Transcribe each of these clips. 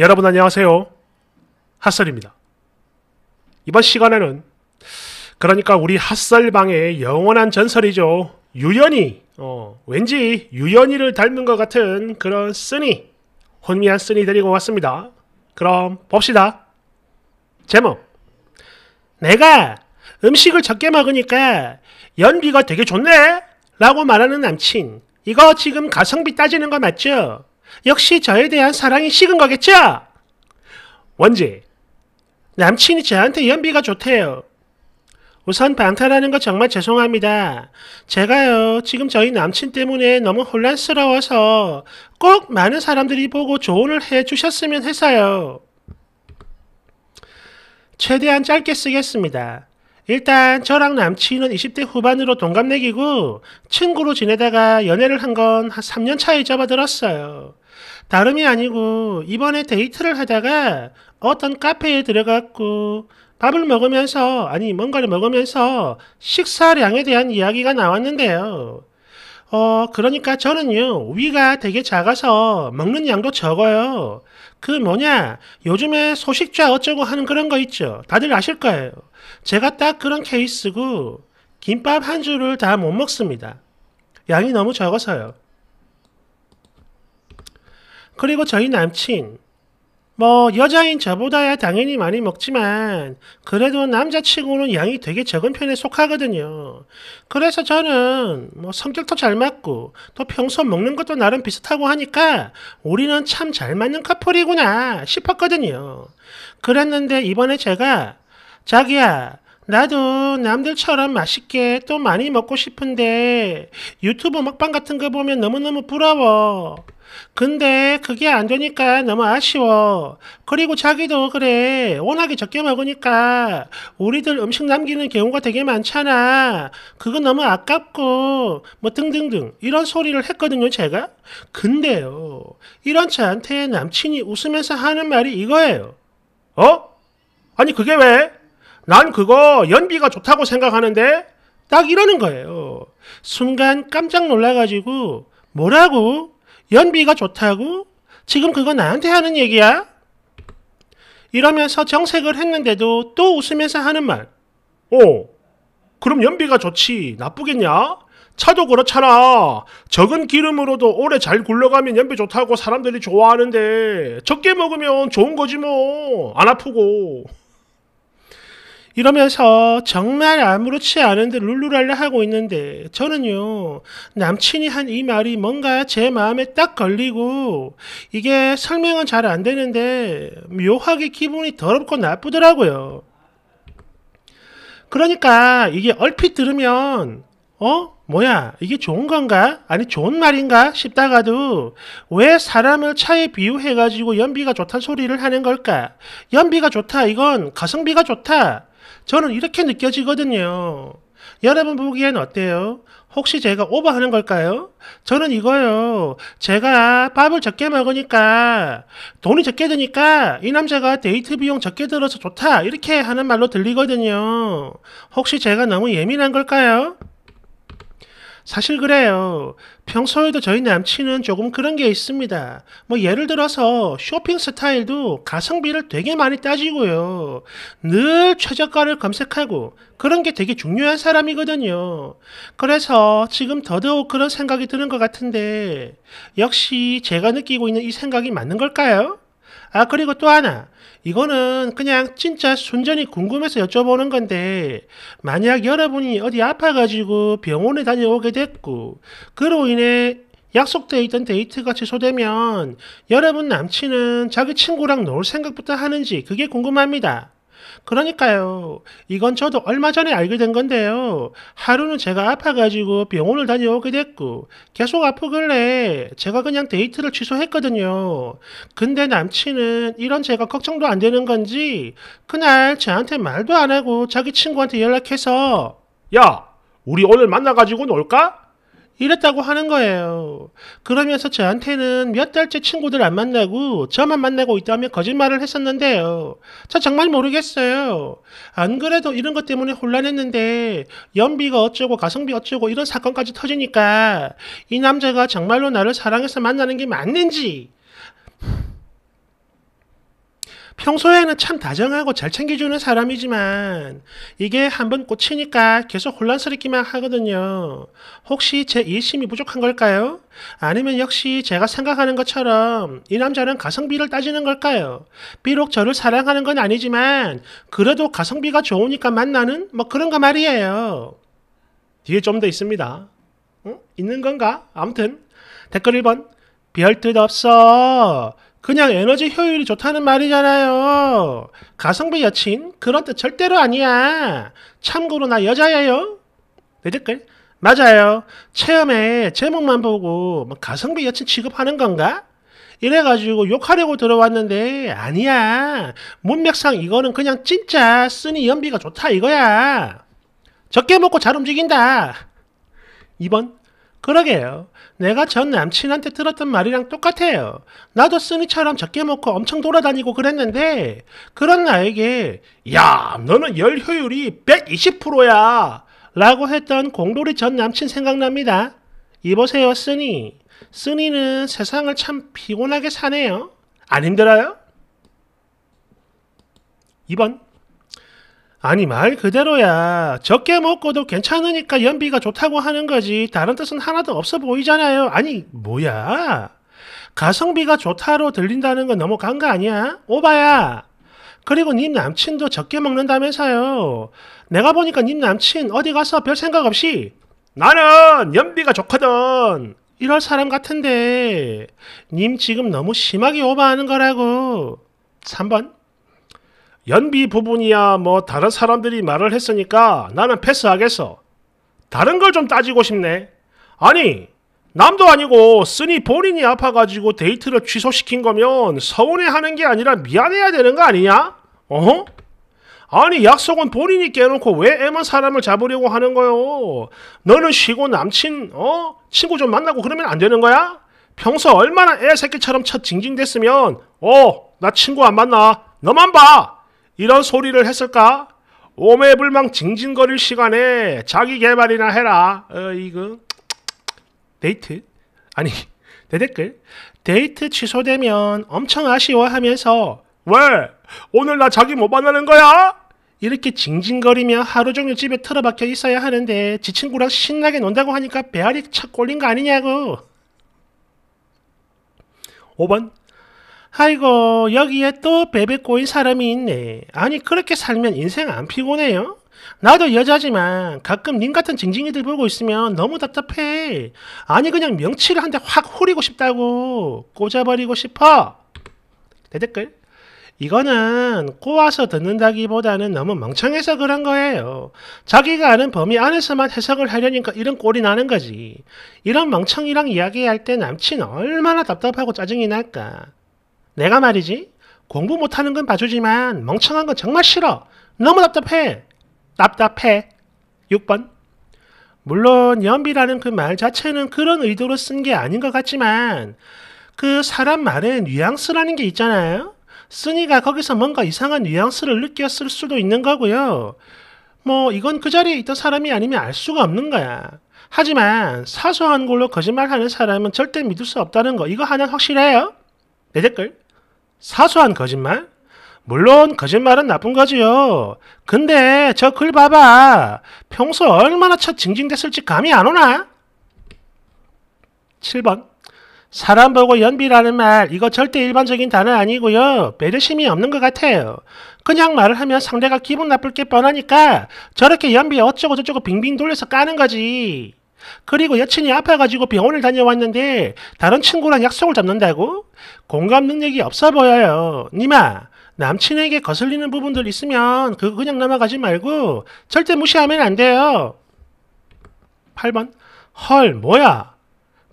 여러분 안녕하세요. 핫설입니다. 이번 시간에는 그러니까 우리 핫설방의 영원한 전설이죠. 유연이 어, 왠지 유연이를 닮은 것 같은 그런 쓰니 혼미한 쓰니 데리고 왔습니다. 그럼 봅시다. 제목 내가 음식을 적게 먹으니까 연비가 되게 좋네? 라고 말하는 남친 이거 지금 가성비 따지는 거 맞죠? 역시 저에 대한 사랑이 식은 거겠죠? 원지, 남친이 저한테 연비가 좋대요. 우선 방탈하는 거 정말 죄송합니다. 제가요, 지금 저희 남친 때문에 너무 혼란스러워서 꼭 많은 사람들이 보고 조언을 해 주셨으면 해서요. 최대한 짧게 쓰겠습니다. 일단 저랑 남친은 20대 후반으로 동갑내기고 친구로 지내다가 연애를 한건 3년 차에 접어들었어요. 다름이 아니고 이번에 데이트를 하다가 어떤 카페에 들어갔고 밥을 먹으면서 아니 뭔가를 먹으면서 식사량에 대한 이야기가 나왔는데요. 어 그러니까 저는요 위가 되게 작아서 먹는 양도 적어요. 그 뭐냐 요즘에 소식자 어쩌고 하는 그런 거 있죠. 다들 아실 거예요. 제가 딱 그런 케이스고 김밥 한 줄을 다 못 먹습니다. 양이 너무 적어서요. 그리고 저희 남친. 뭐 여자인 저보다야 당연히 많이 먹지만 그래도 남자친구는 양이 되게 적은 편에 속하거든요. 그래서 저는 뭐 성격도 잘 맞고 또 평소 먹는 것도 나름 비슷하고 하니까 우리는 참 잘 맞는 커플이구나 싶었거든요. 그랬는데 이번에 제가 자기야 나도 남들처럼 맛있게 또 많이 먹고 싶은데 유튜브 먹방 같은 거 보면 너무너무 부러워. 근데 그게 안 되니까 너무 아쉬워. 그리고 자기도 그래. 워낙에 적게 먹으니까 우리들 음식 남기는 경우가 되게 많잖아. 그건 너무 아깝고 뭐 등등등 이런 소리를 했거든요 제가. 근데요. 이런 저한테 남친이 웃으면서 하는 말이 이거예요. 어? 아니 그게 왜? 난 그거 연비가 좋다고 생각하는데 딱 이러는 거예요. 순간 깜짝 놀라가지고 뭐라고? 연비가 좋다고? 지금 그거 나한테 하는 얘기야? 이러면서 정색을 했는데도 또 웃으면서 하는 말. 어, 그럼 연비가 좋지. 나쁘겠냐? 차도 그렇잖아. 적은 기름으로도 오래 잘 굴러가면 연비 좋다고 사람들이 좋아하는데 적게 먹으면 좋은 거지 뭐. 안 아프고. 이러면서 정말 아무렇지 않은데 룰루랄라 하고 있는데 저는요 남친이 한 이 말이 뭔가 제 마음에 딱 걸리고 이게 설명은 잘 안 되는데 묘하게 기분이 더럽고 나쁘더라고요. 그러니까 이게 얼핏 들으면 어? 뭐야, 이게 좋은 건가? 아니, 좋은 말인가? 싶다가도 왜 사람을 차에 비유해가지고 연비가 좋다 소리를 하는 걸까? 연비가 좋다, 이건 가성비가 좋다. 저는 이렇게 느껴지거든요. 여러분 보기엔 어때요? 혹시 제가 오버하는 걸까요? 저는 이거요. 제가 밥을 적게 먹으니까 돈이 적게 드니까 이 남자가 데이트 비용 적게 들어서 좋다 이렇게 하는 말로 들리거든요. 혹시 제가 너무 예민한 걸까요? 사실 그래요. 평소에도 저희 남친은 조금 그런 게 있습니다. 뭐 예를 들어서 쇼핑 스타일도 가성비를 되게 많이 따지고요. 늘 최저가를 검색하고 그런 게 되게 중요한 사람이거든요. 그래서 지금 더더욱 그런 생각이 드는 것 같은데 역시 제가 느끼고 있는 이 생각이 맞는 걸까요? 아 그리고 또 하나 이거는 그냥 진짜 순전히 궁금해서 여쭤보는 건데 만약 여러분이 어디 아파가지고 병원에 다녀오게 됐고 그로 인해 약속되어 있던 데이트가 취소되면 여러분 남친은 자기 친구랑 놀 생각부터 하는지 그게 궁금합니다. 그러니까요. 이건 저도 얼마 전에 알게 된 건데요. 하루는 제가 아파가지고 병원을 다녀오게 됐고 계속 아프길래 제가 그냥 데이트를 취소했거든요. 근데 남친은 이런 제가 걱정도 안 되는 건지 그날 저한테 말도 안 하고 자기 친구한테 연락해서 야, 우리 오늘 만나가지고 놀까? 이랬다고 하는 거예요. 그러면서 저한테는 몇 달째 친구들 안 만나고 저만 만나고 있다며 거짓말을 했었는데요. 저 정말 모르겠어요. 안 그래도 이런 것 때문에 혼란했는데 연비가 어쩌고 가성비 어쩌고 이런 사건까지 터지니까 이 남자가 정말로 나를 사랑해서 만나는 게 맞는지 평소에는 참 다정하고 잘 챙겨주는 사람이지만 이게 한번 꽂히니까 계속 혼란스럽기만 하거든요. 혹시 제 이심이 부족한 걸까요? 아니면 역시 제가 생각하는 것처럼 이 남자는 가성비를 따지는 걸까요? 비록 저를 사랑하는 건 아니지만 그래도 가성비가 좋으니까 만나는 뭐 그런 거 말이에요. 뒤에 좀 더 있습니다. 응? 있는 건가? 아무튼 댓글 1번 별 뜻 없어. 그냥 에너지 효율이 좋다는 말이잖아요. 가성비 여친? 그런 뜻 절대로 아니야. 참고로 나 여자예요. 내 댓글? 맞아요. 체험에 제목만 보고 뭐 가성비 여친 취급하는 건가? 이래가지고 욕하려고 들어왔는데 아니야. 문맥상 이거는 그냥 진짜 쓰니 연비가 좋다 이거야. 적게 먹고 잘 움직인다. 2번 그러게요. 내가 전 남친한테 들었던 말이랑 똑같아요. 나도 쓰니처럼 적게 먹고 엄청 돌아다니고 그랬는데 그런 나에게 야 너는 열 효율이 120%야 라고 했던 공돌이 전 남친 생각납니다. 이보세요 쓰니. 쓰니는 세상을 참 피곤하게 사네요. 안 힘들어요? 2번 아니 말 그대로야 적게 먹고도 괜찮으니까 연비가 좋다고 하는 거지 다른 뜻은 하나도 없어 보이잖아요 아니 뭐야 가성비가 좋다로 들린다는 건 너무 간 거 아니야 오바야 그리고 님 남친도 적게 먹는다면서요 내가 보니까 님 남친 어디 가서 별 생각 없이 나는 연비가 좋거든 이럴 사람 같은데 님 지금 너무 심하게 오바하는 거라고 3번 연비 부분이야 뭐 다른 사람들이 말을 했으니까 나는 패스하겠어. 다른 걸 좀 따지고 싶네. 아니 남도 아니고 쓰니 본인이 아파가지고 데이트를 취소시킨 거면 서운해하는 게 아니라 미안해야 되는 거 아니냐? 어? 허 아니 약속은 본인이 깨놓고 왜 애만 사람을 잡으려고 하는 거요? 너는 쉬고 남친 어 친구 좀 만나고 그러면 안 되는 거야? 평소 얼마나 애 새끼처럼 첫 징징댔으면 어 나 친구 안 만나 너만 봐 이런 소리를 했을까? 오매불망 징징거릴 시간에 자기 개발이나 해라. 어, 이거 데이트 아니 대댓글 데이트 취소되면 엄청 아쉬워하면서 왜 오늘 나 자기 못 만나는 거야? 이렇게 징징거리며 하루 종일 집에 틀어박혀 있어야 하는데 지 친구랑 신나게 논다고 하니까 배알이 착 꼴린 거 아니냐고. 5번 아이고 여기에 또 베베 꼬인 사람이 있네. 아니 그렇게 살면 인생 안 피곤해요? 나도 여자지만 가끔 님 같은 징징이들 보고 있으면 너무 답답해. 아니 그냥 명치를 한 대 확 후리고 싶다고 꽂아버리고 싶어. 대 댓글. 이거는 꼬아서 듣는다기보다는 너무 멍청해서 그런 거예요. 자기가 아는 범위 안에서만 해석을 하려니까 이런 꼴이 나는 거지. 이런 멍청이랑 이야기할 때 남친 얼마나 답답하고 짜증이 날까. 내가 말이지 공부 못하는 건 봐주지만 멍청한 건 정말 싫어. 너무 답답해. 답답해. 6번. 물론 연비라는 그 말 자체는 그런 의도로 쓴 게 아닌 것 같지만 그 사람 말은 뉘앙스라는 게 있잖아요. 쓰니가 거기서 뭔가 이상한 뉘앙스를 느꼈을 수도 있는 거고요. 뭐 이건 그 자리에 있던 사람이 아니면 알 수가 없는 거야. 하지만 사소한 걸로 거짓말하는 사람은 절대 믿을 수 없다는 거 이거 하나 확실해요. 내 댓글 사소한 거짓말? 물론 거짓말은 나쁜 거지요. 근데 저 글 봐봐. 평소 얼마나 첫 징징댔을지 감이 안 오나? 7번 사람 보고 연비라는 말 이거 절대 일반적인 단어 아니고요. 배려심이 없는 것 같아요. 그냥 말을 하면 상대가 기분 나쁠 게 뻔하니까 저렇게 연비 어쩌고저쩌고 빙빙 돌려서 까는 거지. 그리고 여친이 아파가지고 병원을 다녀왔는데 다른 친구랑 약속을 잡는다고? 공감 능력이 없어 보여요. 니마 남친에게 거슬리는 부분들 있으면 그거 그냥 넘어가지 말고 절대 무시하면 안 돼요. 8번 헐 뭐야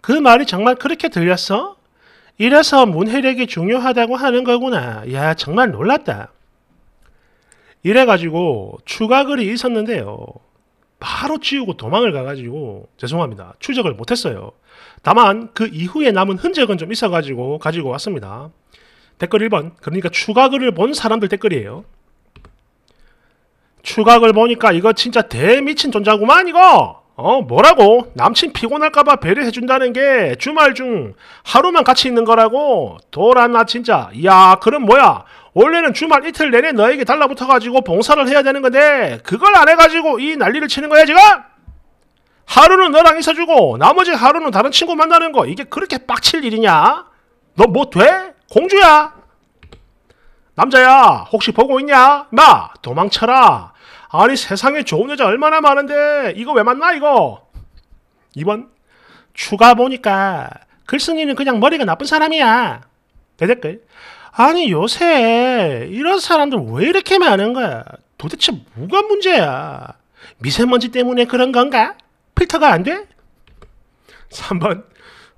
그 말이 정말 그렇게 들렸어? 이래서 문해력이 중요하다고 하는 거구나. 야 정말 놀랐다. 이래가지고 추가 글이 있었는데요. 바로 치우고 도망을 가가지고 죄송합니다. 추적을 못했어요. 다만 그 이후에 남은 흔적은 좀 있어가지고 가지고 왔습니다. 댓글 1번 그러니까 추각글을본 사람들 댓글이에요. 추각을 보니까 이거 진짜 대미친 존자구만 이거! 어 뭐라고 남친 피곤할까봐 배려해준다는 게 주말 중 하루만 같이 있는 거라고 돌아나 진짜 야 그럼 뭐야 원래는 주말 이틀 내내 너에게 달라붙어가지고 봉사를 해야 되는 건데 그걸 안 해가지고 이 난리를 치는 거야 지금? 하루는 너랑 있어주고 나머지 하루는 다른 친구 만나는 거 이게 그렇게 빡칠 일이냐? 너 뭐 돼? 공주야? 남자야 혹시 보고 있냐? 나 도망쳐라 아니 세상에 좋은 여자 얼마나 많은데 이거 왜 만나 이거? 2번 추가 보니까 글쓴이는 그냥 머리가 나쁜 사람이야 대댓글 아니 요새 이런 사람들 왜 이렇게 많은 거야? 도대체 뭐가 문제야? 미세먼지 때문에 그런 건가? 필터가 안 돼? 3번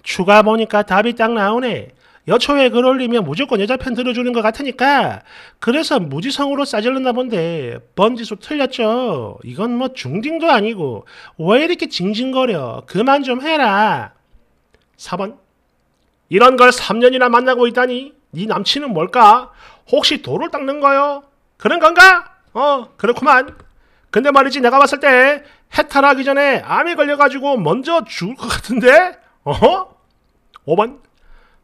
추가 보니까 답이 딱 나오네. 여초에 글 올리면 무조건 여자 편 들어주는 것 같으니까 그래서 무지성으로 싸질렀나 본데 번지수 틀렸죠. 이건 뭐 중딩도 아니고 왜 이렇게 징징거려. 그만 좀 해라. 4번 이런 걸 3년이나 만나고 있다니 네 남친은 뭘까? 혹시 돌을 닦는 거요? 그런 건가? 어, 그렇구만. 근데 말이지 내가 봤을 때 해탈하기 전에 암에 걸려가지고 먼저 죽을 것 같은데? 어허? 5번.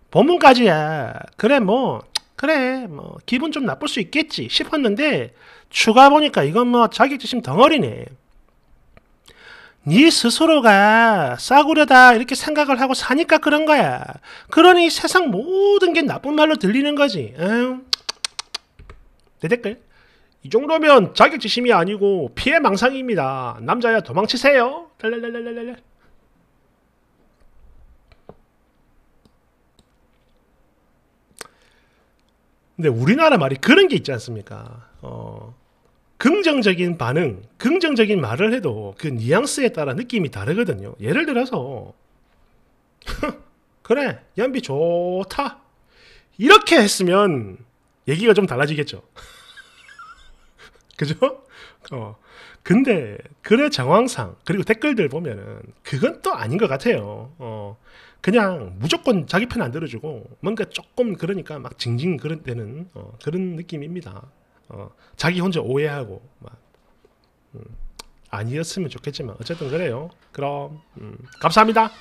본문까지야. 그래, 뭐, 그래, 뭐, 기분 좀 나쁠 수 있겠지 싶었는데, 추가 보니까 이건 뭐 자격지심 덩어리네. 네 스스로가 싸구려다 이렇게 생각을 하고 사니까 그런 거야. 그러니 세상 모든 게 나쁜 말로 들리는 거지. 내 댓글. 이 정도면 자격지심이 아니고 피해망상입니다. 남자야 도망치세요. 랄랄랄랄랄랄. 근데 우리나라 말이 그런 게 있지 않습니까? 어. 긍정적인 반응, 긍정적인 말을 해도 그 뉘앙스에 따라 느낌이 다르거든요. 예를 들어서, 그래, 연비 좋다. 이렇게 했으면 얘기가 좀 달라지겠죠. 그죠? 어. 근데 글의 정황상 그리고 댓글들 보면은 그건 또 아닌 것 같아요. 어. 그냥 무조건 자기 편 안 들어주고 뭔가 조금 그러니까 막 징징 그런 데는 어, 그런 느낌입니다. 어, 자기 혼자 오해하고 막, 음, 아니었으면 좋겠지만 어쨌든 그래요. 그럼 음, 감사합니다.